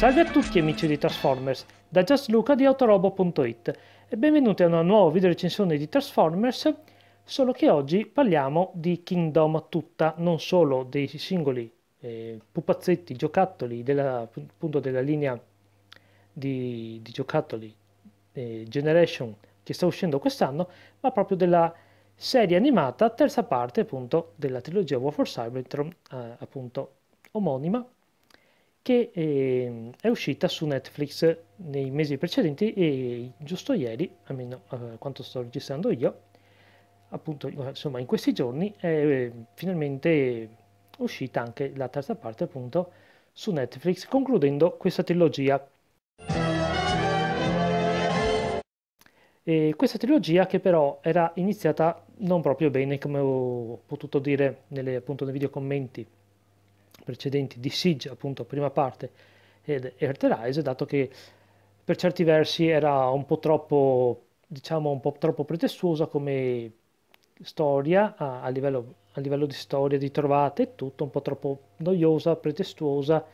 Salve a tutti amici di Transformers, da JustLuca di Autorobo.it e benvenuti a una nuova video recensione di Transformers, solo che oggi parliamo di Kingdom tutta, non solo dei singoli eh, pupazzetti, giocattoli della, appunto della linea di, di giocattoli eh, Generation che sta uscendo quest'anno, ma proprio della serie animata, terza parte appunto della trilogia War for Cybertron, eh, appunto omonima che eh, è uscita su Netflix nei mesi precedenti e giusto ieri, almeno eh, quanto sto registrando io, appunto insomma in questi giorni è ehm, finalmente uscita anche la terza parte appunto su Netflix concludendo questa trilogia. E questa trilogia che però era iniziata non proprio bene come ho potuto dire nelle, appunto, nei video commenti precedenti di Siege, appunto prima parte, ed Earth Rise, dato che per certi versi era un po' troppo, diciamo, un po' troppo pretestuosa come storia, a, a, livello, a livello di storia, di trovate e tutto, un po' troppo noiosa, pretestuosa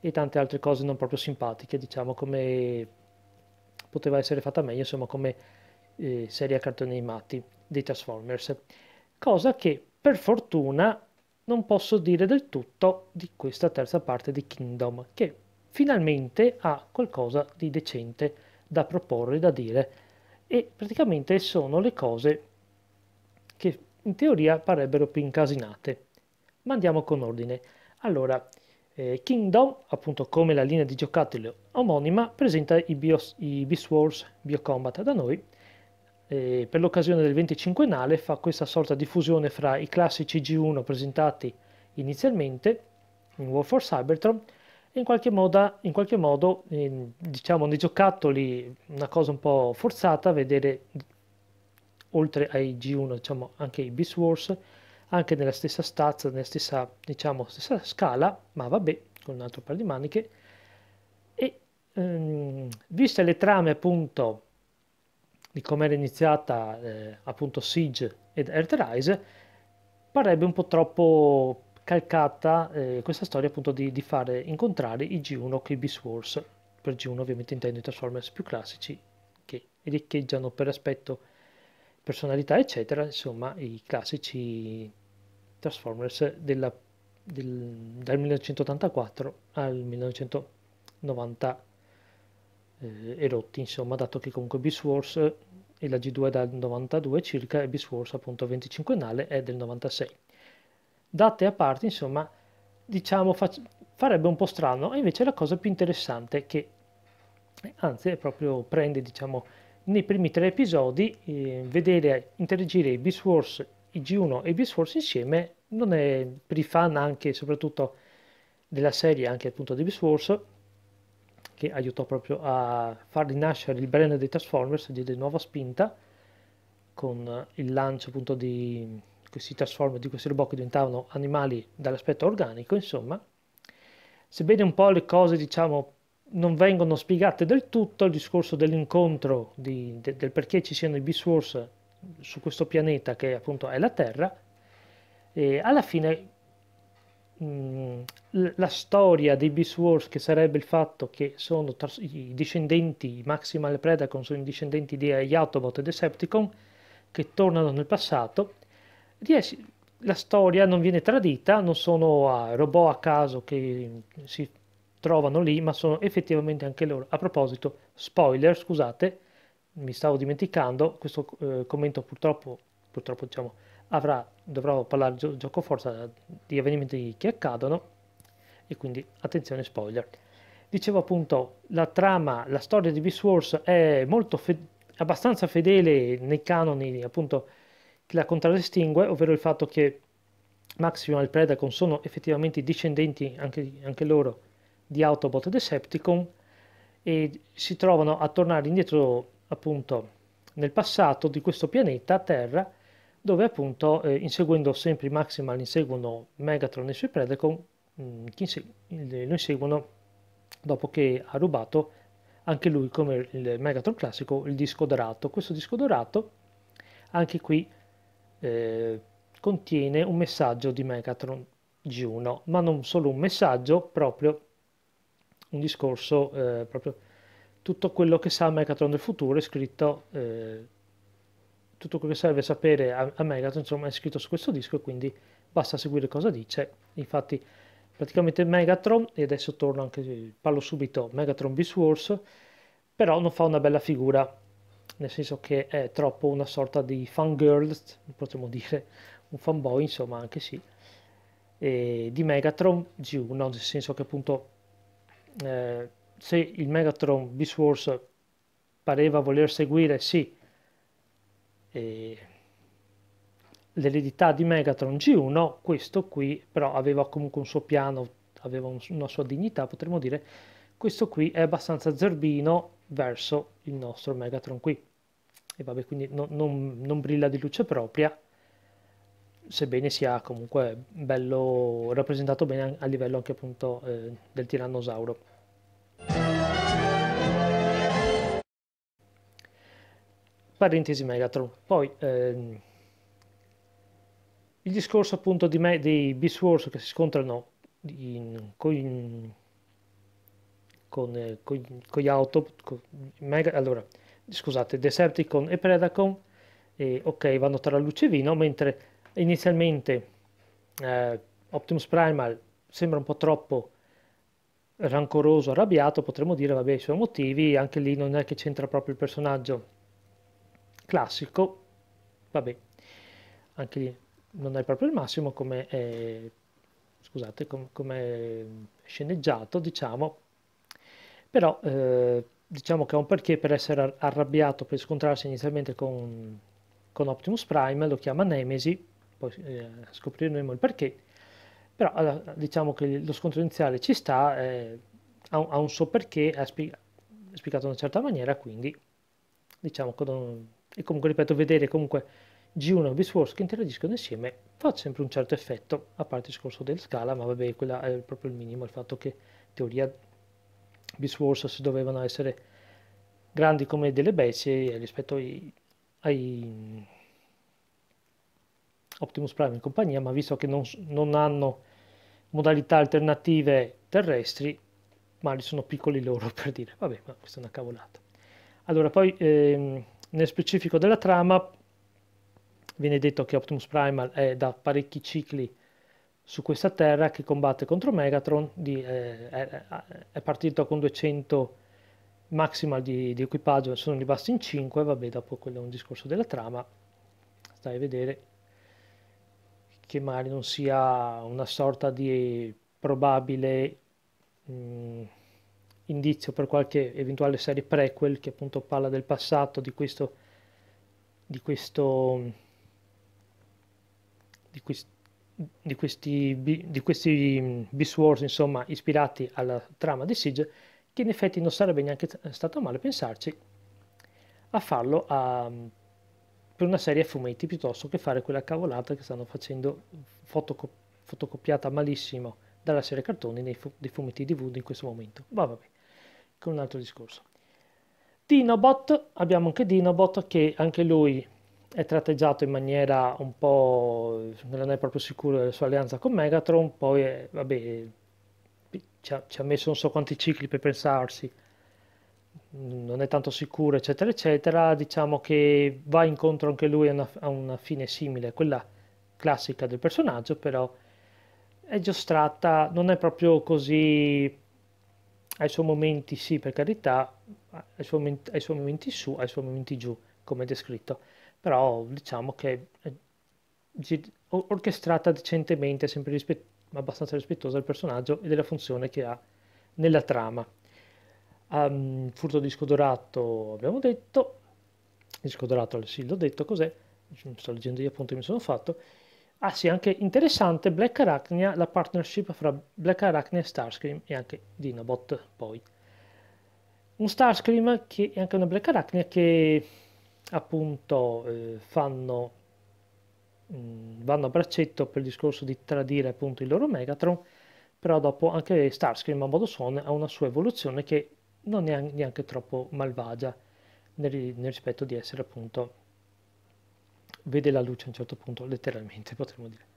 e tante altre cose non proprio simpatiche, diciamo, come poteva essere fatta meglio, insomma, come eh, serie a cartoni animati dei Transformers. Cosa che per fortuna non posso dire del tutto di questa terza parte di Kingdom, che finalmente ha qualcosa di decente da proporre, da dire. E praticamente sono le cose che in teoria parebbero più incasinate. Ma andiamo con ordine. Allora, eh, Kingdom, appunto come la linea di giocattoli omonima, presenta i, bios, i Beast Wars Biocombat da noi, eh, per l'occasione del 25ennale fa questa sorta di fusione fra i classici G1 presentati inizialmente in War for Cybertron e in qualche modo, in qualche modo eh, diciamo nei giocattoli una cosa un po' forzata vedere oltre ai G1 diciamo anche i Beast Wars anche nella stessa stazza, nella stessa, diciamo, stessa scala, ma vabbè, con un altro paio di maniche. E ehm, viste le trame appunto di come era iniziata eh, appunto Siege ed Earthrise, parrebbe un po' troppo calcata eh, questa storia appunto di, di, fare incontrare i G1 con i Beast Wars. Per G1 ovviamente intendo i Transformers più classici che riccheggiano per aspetto, personalità eccetera, insomma i classici Transformers della, del, dal 1984 al 1994 eh, erotti, insomma, dato che comunque Beast Wars e la G2 è dal 92 circa e Beast Wars appunto 25ennale è del 96. Date a parte, insomma, diciamo fa- farebbe un po' strano, e invece la cosa più interessante è che anzi è proprio prende, diciamo, nei primi tre episodi eh, vedere interagire i Beast Wars, i G1 e i Beast Wars insieme non è per i fan anche soprattutto della serie anche appunto di Beast Wars che aiutò proprio a far rinascere il brand dei Transformers, diede nuova spinta con il lancio appunto di questi Transformers, di questi robot che diventavano animali dall'aspetto organico, insomma. Sebbene un po' le cose, diciamo, non vengono spiegate del tutto, il discorso dell'incontro, di, de, del perché ci siano i Beast Wars su questo pianeta che appunto è la Terra, e alla fine Mm, la storia dei Beast Wars, che sarebbe il fatto che sono tra, i discendenti, i Maximal Predacon sono i discendenti di Autobot e Decepticon, che tornano nel passato, ries- la storia non viene tradita, non sono ah, robot a caso che si trovano lì, ma sono effettivamente anche loro. A proposito, spoiler, scusate, mi stavo dimenticando, questo eh, commento purtroppo, purtroppo diciamo, avrà, dovrò parlare gio- gioco forza di avvenimenti che accadono e quindi attenzione spoiler. Dicevo appunto la trama, la storia di Beast Wars è molto fe- abbastanza fedele nei canoni appunto che la contraddistingue, ovvero il fatto che Maximum e il Predacon sono effettivamente discendenti anche, anche loro di Autobot e Decepticon e si trovano a tornare indietro appunto nel passato di questo pianeta Terra dove appunto eh, inseguendo sempre i Maximal, inseguono Megatron e i suoi Predacon, mh, mm, insegu- lo inseguono dopo che ha rubato anche lui come il Megatron classico il disco dorato. Questo disco dorato anche qui eh, contiene un messaggio di Megatron G1, ma non solo un messaggio, proprio un discorso, eh, proprio tutto quello che sa Megatron del futuro è scritto eh, tutto quello che serve sapere a, a Megaton insomma, è scritto su questo disco e quindi basta seguire cosa dice. Infatti praticamente Megatron, e adesso torno anche, parlo subito, Megatron Beast Wars, però non fa una bella figura, nel senso che è troppo una sorta di fangirl, potremmo dire, un fanboy insomma anche sì, e di Megatron G1, nel senso che appunto eh, se il Megatron Beast Wars pareva voler seguire sì eh, l'eredità di Megatron G1, questo qui però aveva comunque un suo piano, aveva un, una sua dignità, potremmo dire, questo qui è abbastanza zerbino verso il nostro Megatron qui. E vabbè, quindi no, non, non brilla di luce propria, sebbene sia comunque bello rappresentato bene a livello anche appunto eh, del tirannosauro. parentesi Megatron. Poi ehm, il discorso appunto di me, dei Beast Wars che si scontrano in, con, con, eh, con, con, gli auto, Mega, allora scusate, Decepticon e Predacon, e, ok, vanno tra luce e vino, mentre inizialmente eh, Optimus Primal sembra un po' troppo rancoroso, arrabbiato, potremmo dire, vabbè, i suoi motivi, anche lì non è che c'entra proprio il personaggio classico, vabbè, anche lì non è proprio il massimo come è, scusate, com- come sceneggiato, diciamo, però eh, diciamo che ha un perché per essere arrabbiato, per scontrarsi inizialmente con, con Optimus Prime, lo chiama Nemesi, poi eh, scopriremo il perché, però diciamo che lo scontro iniziale ci sta, eh, ha, un, ha, un suo perché, è spiegato in una certa maniera, quindi diciamo che non, e comunque ripeto vedere comunque G1 e Bisworth che interagiscono insieme fa sempre un certo effetto a parte il discorso del scala ma vabbè quella è proprio il minimo il fatto che in teoria Bisworth si dovevano essere grandi come delle bestie rispetto ai, ai Optimus Prime in compagnia ma visto che non, non hanno modalità alternative terrestri ma sono piccoli loro per dire vabbè ma questa è una cavolata allora poi ehm, nel specifico della trama viene detto che Optimus Primal è da parecchi cicli su questa terra che combatte contro Megatron, di, eh, è, è, partito con 200 maximal di, di equipaggio, sono rimasti in 5, vabbè dopo quello è un discorso della trama, stai a vedere che magari non sia una sorta di probabile... Mh, mm, indizio per qualche eventuale serie prequel che appunto parla del passato, di questo, di questo, di, quest, di questi, di questi mm, Beast Wars insomma ispirati alla trama di Siege, che in effetti non sarebbe neanche stato male pensarci a farlo a, per una serie a fumetti piuttosto che fare quella cavolata che stanno facendo fotocop- fotocopiata malissimo dalla serie cartoni nei fu- dei fumetti DVD in questo momento. Va bene che è un altro discorso. Dinobot, abbiamo anche Dinobot che anche lui è tratteggiato in maniera un po' non è proprio sicuro della sua alleanza con Megatron, poi è, eh, vabbè ci ha, ci ha messo non so quanti cicli per pensarsi, non è tanto sicuro eccetera eccetera, diciamo che va incontro anche lui a una, a una fine simile a quella classica del personaggio, però è giostrata, non è proprio così ai suoi momenti sì, per carità, ai suoi momenti, ai suoi momenti su, ai suoi momenti giù, come descritto, però diciamo che è orchestrata decentemente, sempre rispet- abbastanza rispettosa del personaggio e della funzione che ha nella trama. Um, furto disco dorato abbiamo detto, disco dorato sì l'ho detto cos'è, sto leggendo gli appunti che mi sono fatto, Ah sì, anche interessante Black Arachnia, la partnership fra Black Arachnia e Starscream e anche Dinobot poi. Un Starscream che, e anche una Black Arachnia che appunto eh, fanno, mh, mm, vanno a braccetto per il discorso di tradire appunto il loro Megatron, però dopo anche Starscream a modo suono ha una sua evoluzione che non è neanche troppo malvagia nel, nel rispetto di essere appunto vede la luce a un certo punto, letteralmente potremmo dire.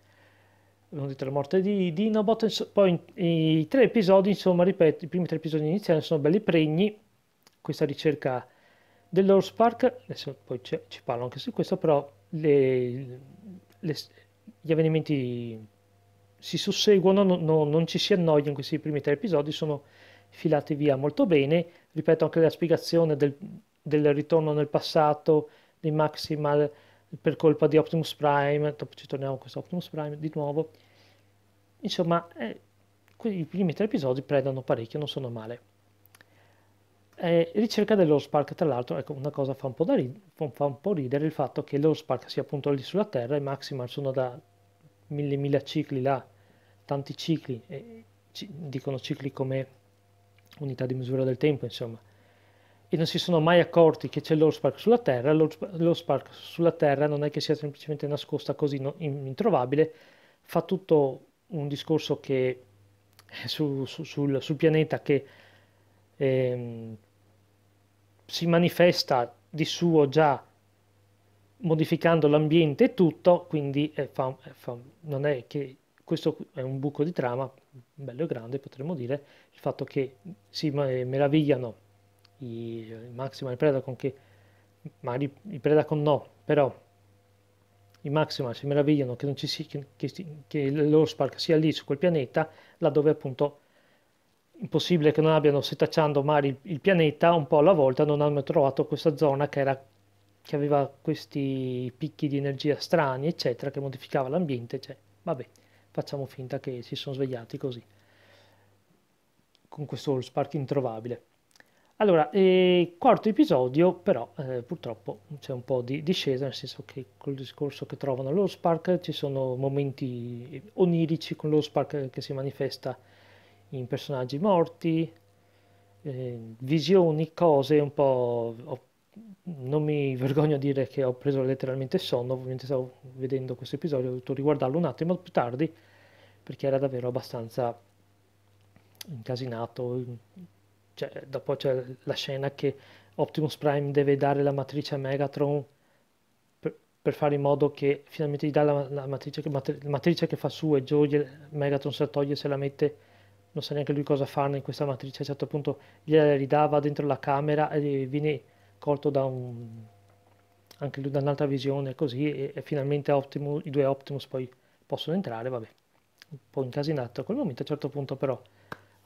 Non dite la morte di Dino Botten, poi i tre episodi, insomma, ripeto, i primi tre episodi iniziali sono belli pregni, questa ricerca dell'Horse Park, adesso poi ci, ci parlo anche su questo, però le, le, gli avvenimenti si susseguono, no, no, non ci si annoia in questi primi tre episodi, sono filati via molto bene, ripeto anche la spiegazione del, del ritorno nel passato, di Maximal, per colpa di Optimus Prime, dopo ci torniamo a questo Optimus Prime di nuovo. Insomma, eh, i primi tre episodi prendono parecchio, non sono male. Eh, ricerca dello Spark, tra l'altro, ecco, una cosa fa un, po da rid- fa un po' ridere il fatto che lo Spark sia appunto lì sulla Terra e Maximal sono da mille mila cicli là, tanti cicli, e ci dicono cicli come unità di misura del tempo, insomma e non si sono mai accorti che c'è l'Orspark sulla Terra, l'Orspark sulla Terra non è che sia semplicemente nascosta così no, introvabile, fa tutto un discorso che su, su, sul, sul, pianeta che ehm, si manifesta di suo già modificando l'ambiente e tutto, quindi è fa, è fa, non è che questo è un buco di trama bello e grande, potremmo dire, il fatto che si eh, meravigliano i, il Maximal Predacon che magari i Predacon no, però i Maxima si meravigliano che, non ci si, che, che, che il loro Spark sia lì su quel pianeta, laddove appunto impossibile che non abbiano setacciando magari il, il, pianeta un po' alla volta, non hanno trovato questa zona che, era, che aveva questi picchi di energia strani, eccetera, che modificava l'ambiente, cioè, vabbè, facciamo finta che si sono svegliati così, con questo Spark introvabile. Allora, eh, quarto episodio, però eh, purtroppo c'è un po' di discesa, nel senso che col discorso che trovano lo Spark ci sono momenti onirici con lo Spark che si manifesta in personaggi morti, eh, visioni, cose un po'... Ho, non mi vergogno a dire che ho preso letteralmente sonno, ovviamente stavo vedendo questo episodio, ho dovuto riguardarlo un attimo più tardi perché era davvero abbastanza incasinato, cioè, dopo c'è la scena che Optimus Prime deve dare la matrice a Megatron per, per fare in modo che finalmente gli dà la, la matrice, che, matri, matrice che fa su e Joe Megatron se la toglie se la mette non sa neanche lui cosa farne in questa matrice a un certo punto gliela ridà va dentro la camera e viene colto da un anche lui da un'altra visione così e, e finalmente Optimus, i due Optimus poi possono entrare vabbè un po' incasinato a quel momento a un certo punto però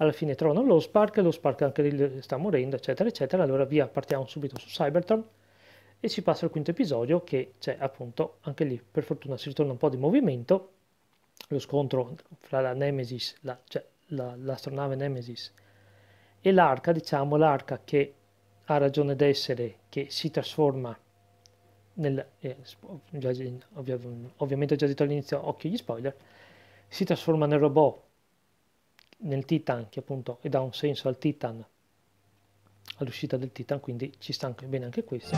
alla fine trovano lo Spark, lo Spark anche lì sta morendo, eccetera, eccetera. Allora via, partiamo subito su Cybertron e si passa al quinto episodio che c'è appunto anche lì, per fortuna si ritorna un po' di movimento, lo scontro fra la Nemesis, la, cioè la, l'astronave Nemesis e l'arca, diciamo l'arca che ha ragione d'essere, che si trasforma nel, eh, ovviamente ho già detto all'inizio, occhio gli spoiler, si trasforma nel robot nel Titan che appunto e dà un senso al Titan all'uscita del Titan quindi ci sta anche bene anche questo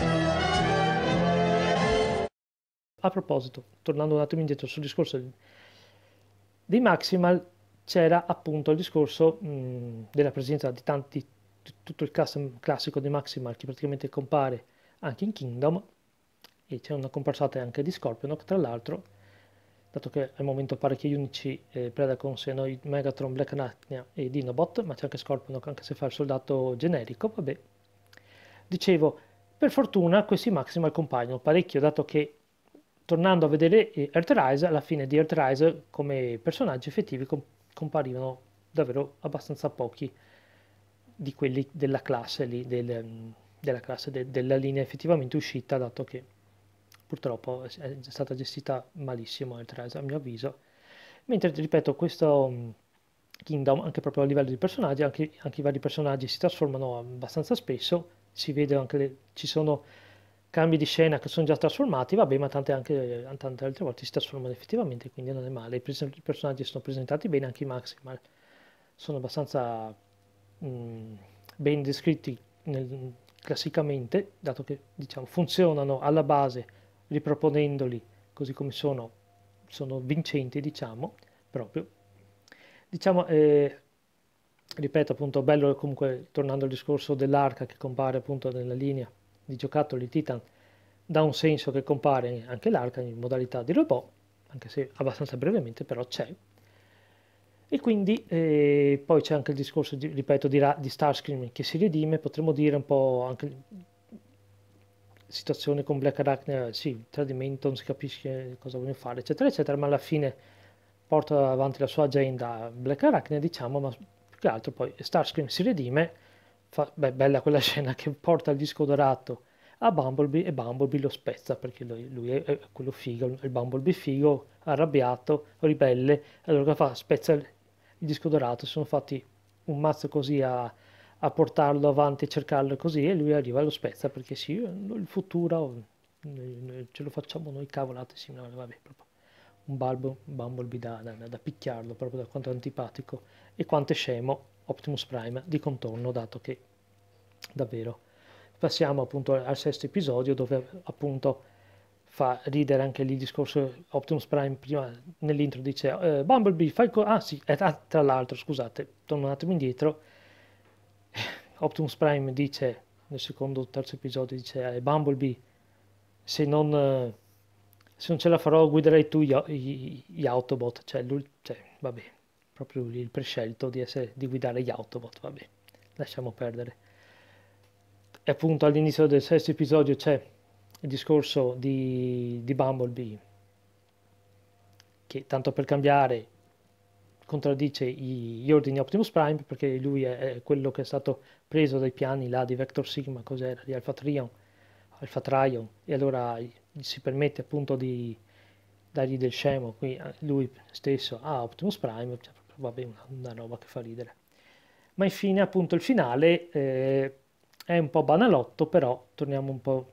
a proposito tornando un attimo indietro sul discorso dei Maximal c'era appunto il discorso mh, della presenza di tanti di tutto il cast classico di Maximal che praticamente compare anche in Kingdom e c'è una comparsata anche di Scorpionok, tra l'altro dato che al momento pare che gli unici eh, Predacon siano i Megatron, Black Natnia e Dinobot, ma c'è anche Scorpion, che anche se fa il soldato generico, vabbè. Dicevo, per fortuna questi Maxim compaiono parecchio, dato che tornando a vedere eh, Earthrise, alla fine di Earthrise come personaggi effettivi comp- comparivano davvero abbastanza pochi di quelli della classe lì, del, della classe de- della linea effettivamente uscita, dato che purtroppo è stata gestita malissimo il 3 a mio avviso mentre ripeto questo mm, Kingdom anche proprio a livello di personaggi anche, anche i vari personaggi si trasformano abbastanza spesso si vede anche le, ci sono cambi di scena che sono già trasformati vabbè ma tante, anche, tante altre volte si trasformano effettivamente quindi non è male i, pres- i personaggi sono presentati bene anche i Maximal sono abbastanza mh, mm, ben descritti nel, classicamente dato che diciamo funzionano alla base riproponendoli così come sono, sono vincenti, diciamo, proprio. Diciamo, eh, ripeto appunto, bello comunque, tornando al discorso dell'arca che compare appunto nella linea di giocattoli Titan, dà un senso che compare anche l'arca in modalità di robot, anche se abbastanza brevemente, però c'è. E quindi eh, poi c'è anche il discorso, di, ripeto, di, di Starscream che si redime, potremmo dire un po' anche situazione con Black Arachne, sì, tradimento, non si capisce cosa vogliono fare, eccetera, eccetera, ma alla fine porta avanti la sua agenda Black Arachne, diciamo, ma più che altro poi Starscream si redime, fa, beh, bella quella scena che porta il disco dorato a Bumblebee e Bumblebee lo spezza perché lui, lui è, è, quello figo, il Bumblebee figo, arrabbiato, ribelle, allora cosa fa? Spezza il, il disco dorato, sono fatti un mazzo così a a portarlo avanti, e cercarlo così e lui arriva allo spezza perché sì, il futuro ce lo facciamo noi cavolate, sì, no, vabbè, proprio un balbo, bumblebee da, da, da, picchiarlo proprio da quanto è antipatico e quanto è scemo Optimus Prime di contorno dato che davvero passiamo appunto al sesto episodio dove appunto fa ridere anche lì il discorso Optimus Prime prima nell'intro dice eh, Bumblebee fai co- ah sì eh, tra l'altro scusate torno un attimo indietro Optimus Prime dice nel secondo o terzo episodio dice a eh, Bumblebee se non, eh, se non ce la farò guiderai tu gli, gli, gli Autobot cioè, lui, cioè vabbè proprio il prescelto di, essere, di guidare gli Autobot vabbè lasciamo perdere e appunto all'inizio del sesto episodio c'è il discorso di, di Bumblebee che tanto per cambiare contraddice gli ordini Optimus Prime perché lui è quello che è stato preso dai piani là di Vector Sigma, cos'era, di Alpha Trion, Alpha Trion e allora si permette appunto di dargli del scemo qui eh, lui stesso a Optimus Prime, cioè, vabbè una, una, roba che fa ridere. Ma infine appunto il finale eh, è un po' banalotto però torniamo un po'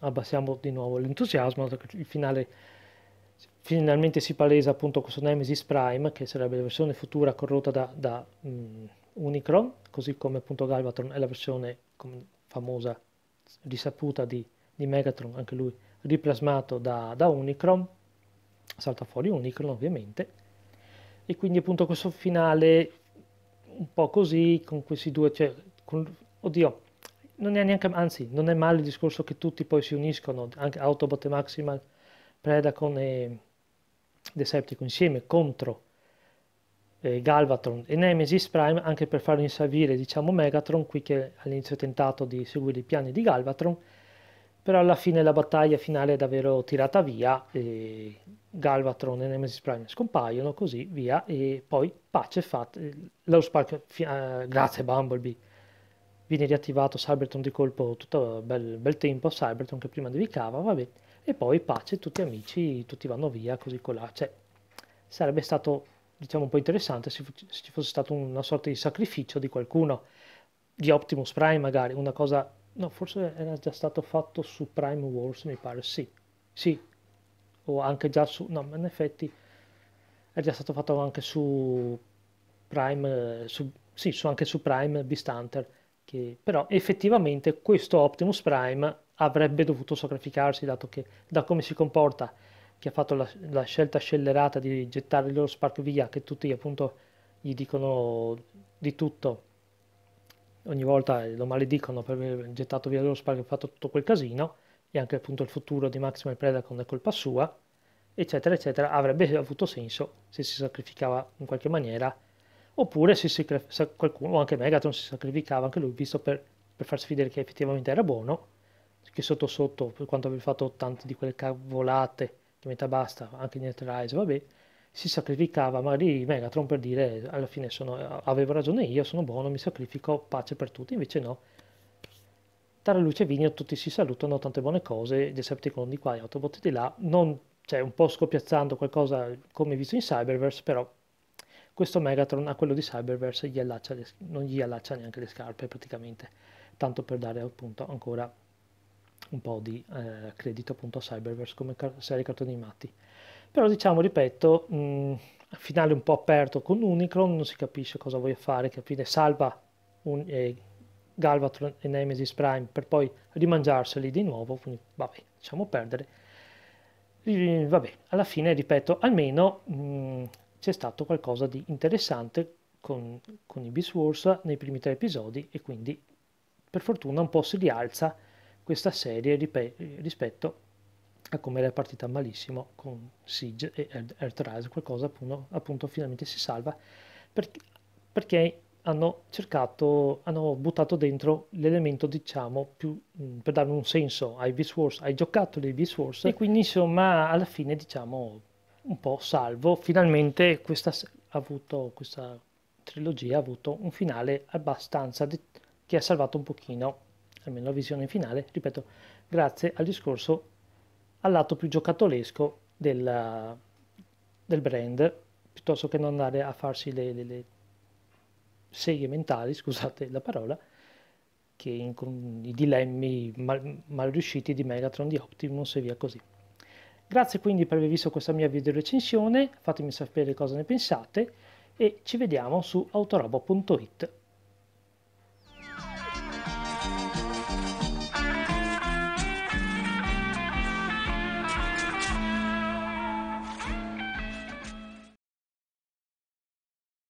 abbassiamo di nuovo l'entusiasmo, il finale finalmente si palesa appunto questo Nemesis Prime, che sarebbe la versione futura corrotta da, da um, Unicron, così come appunto Galvatron è la versione come, famosa, risaputa di, di, Megatron, anche lui riplasmato da, da Unicron, salta fuori Unicron ovviamente, e quindi appunto questo finale un po' così, con questi due, cioè, con, oddio, non è neanche, anzi, non è male il discorso che tutti poi si uniscono, anche Autobot e Maximal Predacon e Decepticon insieme contro eh, Galvatron e Nemesis Prime anche per far rinsavire diciamo Megatron qui che all'inizio ha tentato di seguire i piani di Galvatron però alla fine la battaglia finale è davvero tirata via e Galvatron e Nemesis Prime scompaiono così via e poi pace fatta eh, lo Spark eh, grazie Bumblebee viene riattivato Cybertron di colpo tutto bel, bel tempo Cybertron che prima devicava vabbè e poi pace, tutti amici, tutti vanno via, così colà. Cioè, sarebbe stato, diciamo, un po' interessante se, se ci fosse stato una sorta di sacrificio di qualcuno, di Optimus Prime magari, una cosa... No, forse era già stato fatto su Prime Wars, mi pare, sì. Sì. O anche già su... No, ma in effetti è già stato fatto anche su Prime... Su, sì, su, anche su Prime Beast Hunter che, però effettivamente questo Optimus Prime avrebbe dovuto sacrificarsi dato che da come si comporta che ha fatto la, la scelta scellerata di gettare il loro Spark via che tutti appunto gli dicono di tutto ogni volta lo maledicono per aver gettato via il loro Spark e fatto tutto quel casino e anche appunto il futuro di Maximal Predacon è colpa sua eccetera eccetera avrebbe avuto senso se si sacrificava in qualche maniera oppure si, si, qualcuno, anche Megatron si sacrificava, anche lui visto per, per farsi vedere che effettivamente era buono, che sotto sotto, per quanto aveva fatto tante di quelle cavolate, che metà basta, anche in Netrise, vabbè, si sacrificava magari Megatron per dire alla fine sono, avevo ragione io, sono buono, mi sacrifico, pace per tutti, invece no. Tra luce e vigno tutti si salutano, tante buone cose, Decepticon di qua e Autobot di là, non, cioè un po' scoppiazzando qualcosa come visto in Cyberverse, però questo Megatron a quello di Cyberverse gli le, non gli allaccia neanche le scarpe praticamente, tanto per dare appunto ancora un po' di eh, credito appunto a Cyberverse come car- serie cartoni animati. Però diciamo, ripeto, mh, finale un po' aperto con Unicron, non si capisce cosa voglia fare, che fine salva un, eh, Galvatron e Nemesis Prime per poi rimangiarseli di nuovo, quindi vabbè, lasciamo perdere. vabbè, alla fine, ripeto, almeno mh, c'è stato qualcosa di interessante con, con i Beastwars nei primi tre episodi e quindi per fortuna un po' si rialza questa serie rispetto a come era partita malissimo con Siege e Earthrise, qualcosa appunto, appunto, finalmente si salva perché, perché hanno cercato, hanno buttato dentro l'elemento diciamo più mh, mm, per dare un senso ai Beast Wars, ai giocattoli dei Beast Wars e quindi insomma alla fine diciamo un po' salvo, finalmente questa, avuto, questa trilogia ha avuto un finale abbastanza che ha salvato un pochino, almeno la visione finale, ripeto, grazie al discorso al lato più giocattolesco del, del brand, piuttosto che non andare a farsi le, le, le seghe mentali, scusate la parola, che in, con i dilemmi mal, mal riusciti di Megatron, di Optimus e via così. Grazie quindi per aver visto questa mia video recensione, fatemi sapere cosa ne pensate e ci vediamo su autorobo.it.